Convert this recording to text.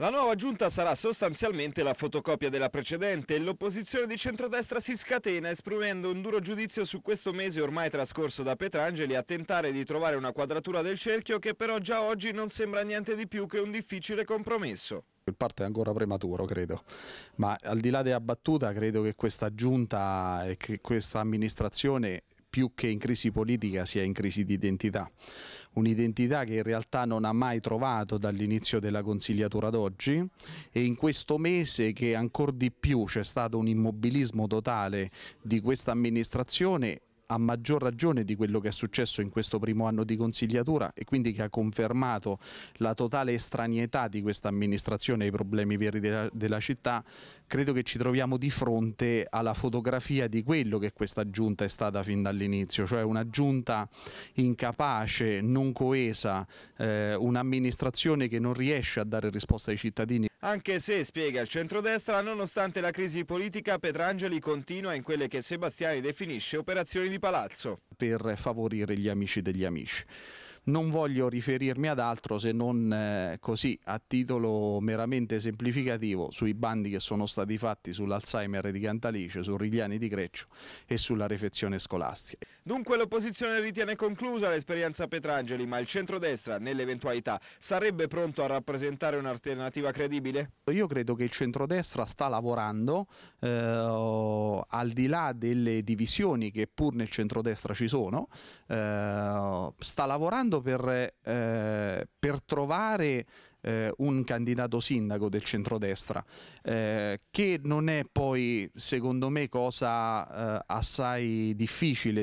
La nuova giunta sarà sostanzialmente la fotocopia della precedente e l'opposizione di centrodestra si scatena esprimendo un duro giudizio su questo mese ormai trascorso da Petrangeli a tentare di trovare una quadratura del cerchio che però già oggi non sembra niente di più che un difficile compromesso. Il parto è ancora prematuro, credo, ma al di là della battuta credo che questa giunta e che questa amministrazione più che in crisi politica sia in crisi di identità. Un'identità che in realtà non ha mai trovato dall'inizio della consigliatura ad oggi e in questo mese che ancora di più c'è stato un immobilismo totale di questa amministrazione a maggior ragione di quello che è successo in questo primo anno di consigliatura e quindi che ha confermato la totale estranietà di questa amministrazione ai problemi veri della, della città, credo che ci troviamo di fronte alla fotografia di quello che questa giunta è stata fin dall'inizio, cioè una giunta incapace, non coesa, eh, un'amministrazione che non riesce a dare risposta ai cittadini. Anche se, spiega il centrodestra, nonostante la crisi politica, Petrangeli continua in quelle che Sebastiani definisce operazioni di Palazzo. Per favorire gli amici degli amici non voglio riferirmi ad altro se non eh, così a titolo meramente semplificativo sui bandi che sono stati fatti sull'Alzheimer di Cantalice, su Rigliani di Greccio e sulla refezione scolastica. Dunque l'opposizione ritiene conclusa l'esperienza Petrangeli, ma il centrodestra, nell'eventualità, sarebbe pronto a rappresentare un'alternativa credibile? Io credo che il centrodestra sta lavorando eh, al di là delle divisioni che pur nel centrodestra ci sono, eh, sta lavorando per, eh, per trovare eh, un candidato sindaco del centrodestra, eh, che non è poi secondo me cosa eh, assai difficile.